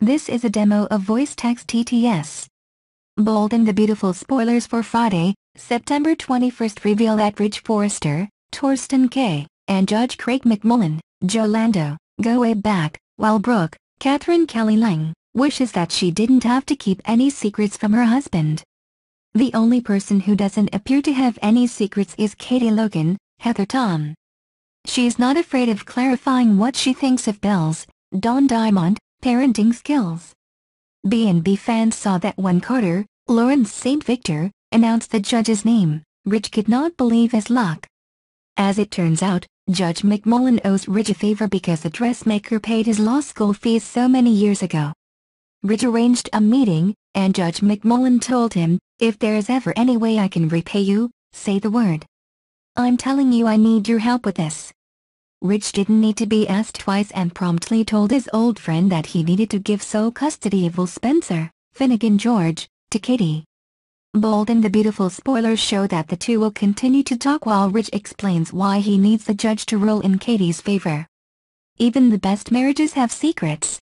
This is a demo of text TTS. Bold and the beautiful spoilers for Friday, September 21st reveal that Rich Forrester, Torsten K, and Judge Craig McMullen, Joe Lando, go way back, while Brooke, Catherine Kelly Lang, wishes that she didn't have to keep any secrets from her husband. The only person who doesn't appear to have any secrets is Katie Logan, Heather Tom, She's not afraid of clarifying what she thinks of Bell's, Don Diamond, parenting skills. B&B fans saw that when Carter, Lawrence St. Victor, announced the judge's name, Rich could not believe his luck. As it turns out, Judge McMullen owes Rich a favor because the dressmaker paid his law school fees so many years ago. Rich arranged a meeting, and Judge McMullen told him, if there is ever any way I can repay you, say the word. I'm telling you I need your help with this. Rich didn't need to be asked twice and promptly told his old friend that he needed to give sole custody of Will Spencer, Finnegan George, to Kitty. Bold and the beautiful spoilers show that the two will continue to talk while Rich explains why he needs the judge to rule in Katie's favor. Even the best marriages have secrets,